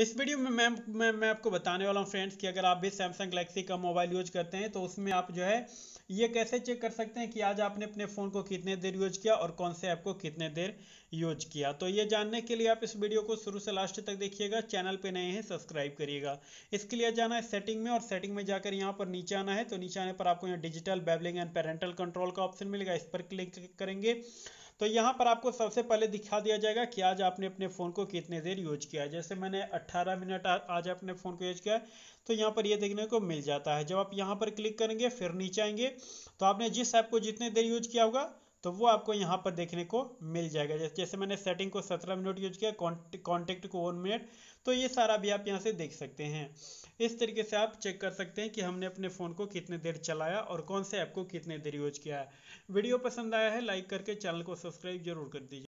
इस वीडियो में मैं मैं मैं आपको बताने वाला हूँ फ्रेंड्स कि अगर आप भी सैमसंग गलेक्सी का मोबाइल यूज करते हैं तो उसमें आप जो है ये कैसे चेक कर सकते हैं कि आज आपने अपने फ़ोन को कितने देर यूज किया और कौन से ऐप को कितने देर यूज किया तो ये जानने के लिए आप इस वीडियो को शुरू से लास्ट तक देखिएगा चैनल पे नए हैं सब्सक्राइब करिएगा इसके लिए जाना है सेटिंग में और सेटिंग में जाकर यहाँ पर नीचे आना है तो नीचे आने पर आपको यहाँ digital wellbeing and parental control का ऑप्शन मिलेगा इस पर क्लिक करेंगे तो यहाँ पर आपको सबसे पहले दिखा दिया जाएगा कि आज आपने अपने फ़ोन को कितने देर यूज किया है जैसे मैंने 18 मिनट आज अपने फ़ोन को यूज किया है तो यहाँ पर ये यह देखने को मिल जाता है जब आप यहाँ पर क्लिक करेंगे फिर नीचे आएंगे तो आपने जिस ऐप को जितने देर यूज किया होगा तो वो आपको यहाँ पर देखने को मिल जाएगा जैसे मैंने सेटिंग को 17 मिनट यूज किया कॉन्टेक्ट को वन मिनट तो ये सारा भी आप यहाँ से देख सकते हैं इस तरीके से आप चेक कर सकते हैं कि हमने अपने फ़ोन को कितने देर चलाया और कौन से ऐप को कितने देर यूज किया है वीडियो पसंद आया है लाइक करके चैनल को सब्सक्राइब जरूर कर दीजिए